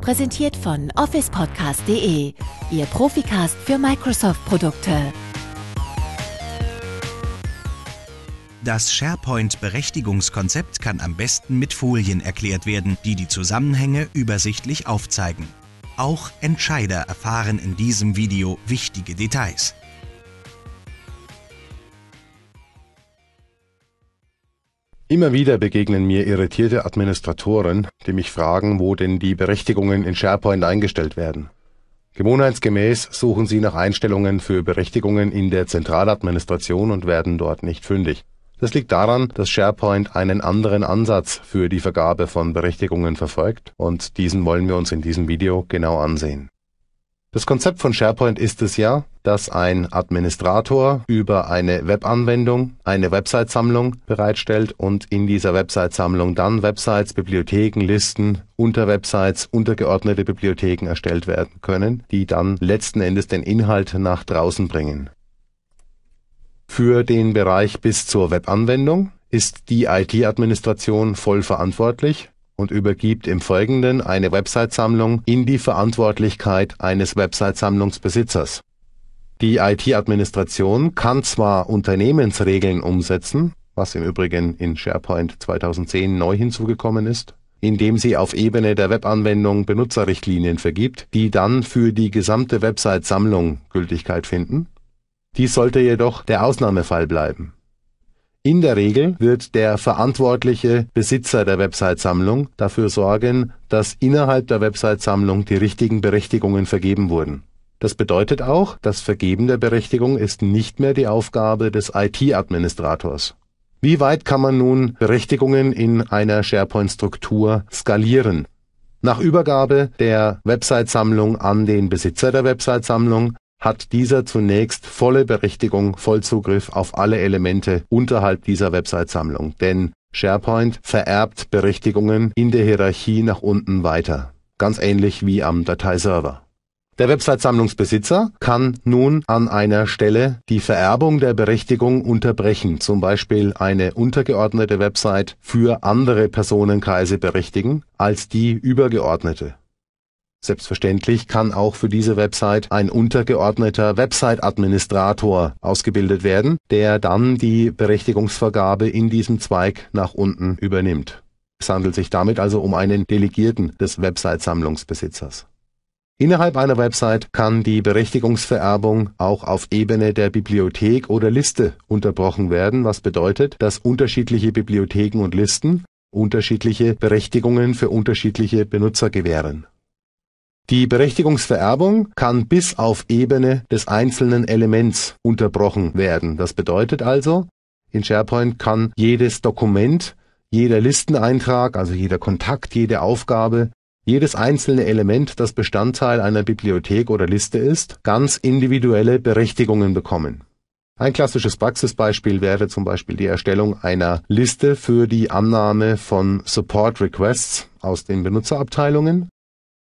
Präsentiert von officepodcast.de, Ihr Profikast für Microsoft-Produkte. Das SharePoint-Berechtigungskonzept kann am besten mit Folien erklärt werden, die die Zusammenhänge übersichtlich aufzeigen. Auch Entscheider erfahren in diesem Video wichtige Details. Immer wieder begegnen mir irritierte Administratoren, die mich fragen, wo denn die Berechtigungen in SharePoint eingestellt werden. Gewohnheitsgemäß suchen sie nach Einstellungen für Berechtigungen in der Zentraladministration und werden dort nicht fündig. Das liegt daran, dass SharePoint einen anderen Ansatz für die Vergabe von Berechtigungen verfolgt und diesen wollen wir uns in diesem Video genau ansehen. Das Konzept von SharePoint ist es ja, dass ein Administrator über eine Webanwendung eine Websitesammlung bereitstellt und in dieser Websitesammlung dann Websites, Bibliotheken, Listen, Unterwebsites, untergeordnete Bibliotheken erstellt werden können, die dann letzten Endes den Inhalt nach draußen bringen. Für den Bereich bis zur Webanwendung ist die IT-Administration voll verantwortlich und übergibt im Folgenden eine Websitesammlung in die Verantwortlichkeit eines Websitesammlungsbesitzers. Die IT-Administration kann zwar Unternehmensregeln umsetzen, was im Übrigen in SharePoint 2010 neu hinzugekommen ist, indem sie auf Ebene der Webanwendung Benutzerrichtlinien vergibt, die dann für die gesamte Website-Sammlung Gültigkeit finden. Dies sollte jedoch der Ausnahmefall bleiben. In der Regel wird der verantwortliche Besitzer der Website-Sammlung dafür sorgen, dass innerhalb der Website-Sammlung die richtigen Berechtigungen vergeben wurden das bedeutet auch, das Vergeben der Berechtigung ist nicht mehr die Aufgabe des IT-Administrators. Wie weit kann man nun Berechtigungen in einer SharePoint-Struktur skalieren? Nach Übergabe der Websitesammlung an den Besitzer der Websitesammlung hat dieser zunächst volle Berechtigung, Vollzugriff auf alle Elemente unterhalb dieser Websitesammlung, denn SharePoint vererbt Berechtigungen in der Hierarchie nach unten weiter, ganz ähnlich wie am Dateiserver. Der Website-Sammlungsbesitzer kann nun an einer Stelle die Vererbung der Berechtigung unterbrechen, zum Beispiel eine untergeordnete Website für andere Personenkreise berechtigen als die übergeordnete. Selbstverständlich kann auch für diese Website ein untergeordneter Website-Administrator ausgebildet werden, der dann die Berechtigungsvergabe in diesem Zweig nach unten übernimmt. Es handelt sich damit also um einen Delegierten des Website-Sammlungsbesitzers Innerhalb einer Website kann die Berechtigungsvererbung auch auf Ebene der Bibliothek oder Liste unterbrochen werden, was bedeutet, dass unterschiedliche Bibliotheken und Listen unterschiedliche Berechtigungen für unterschiedliche Benutzer gewähren. Die Berechtigungsvererbung kann bis auf Ebene des einzelnen Elements unterbrochen werden. Das bedeutet also, in SharePoint kann jedes Dokument, jeder Listeneintrag, also jeder Kontakt, jede Aufgabe jedes einzelne Element, das Bestandteil einer Bibliothek oder Liste ist, ganz individuelle Berechtigungen bekommen. Ein klassisches Praxisbeispiel wäre zum Beispiel die Erstellung einer Liste für die Annahme von Support Requests aus den Benutzerabteilungen.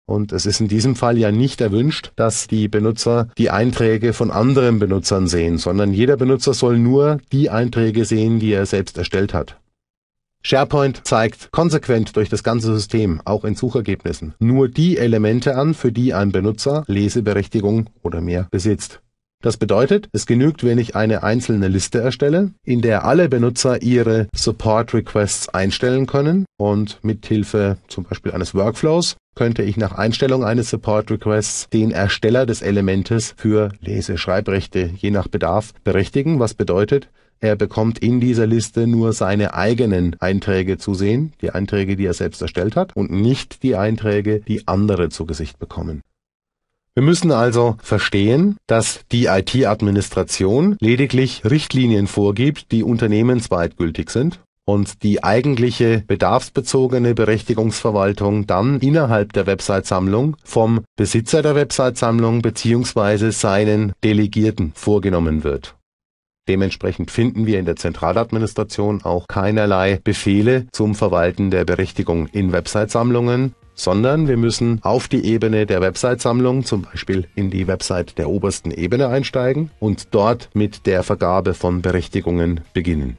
Und es ist in diesem Fall ja nicht erwünscht, dass die Benutzer die Einträge von anderen Benutzern sehen, sondern jeder Benutzer soll nur die Einträge sehen, die er selbst erstellt hat. SharePoint zeigt konsequent durch das ganze System, auch in Suchergebnissen, nur die Elemente an, für die ein Benutzer Leseberechtigung oder mehr besitzt das bedeutet, es genügt, wenn ich eine einzelne Liste erstelle, in der alle Benutzer ihre Support Requests einstellen können und mithilfe zum Beispiel eines Workflows könnte ich nach Einstellung eines Support Requests den Ersteller des Elementes für Lese-Schreibrechte je nach Bedarf berechtigen, was bedeutet, er bekommt in dieser Liste nur seine eigenen Einträge zu sehen, die Einträge, die er selbst erstellt hat, und nicht die Einträge, die andere zu Gesicht bekommen. Wir müssen also verstehen, dass die IT-Administration lediglich Richtlinien vorgibt, die unternehmensweit gültig sind und die eigentliche bedarfsbezogene Berechtigungsverwaltung dann innerhalb der Websitesammlung vom Besitzer der Websitesammlung bzw. seinen Delegierten vorgenommen wird Dementsprechend finden wir in der Zentraladministration auch keinerlei Befehle zum Verwalten der Berechtigung in Websitesammlungen, sondern wir müssen auf die Ebene der Websitesammlung, zum Beispiel in die Website der obersten Ebene einsteigen und dort mit der Vergabe von Berechtigungen beginnen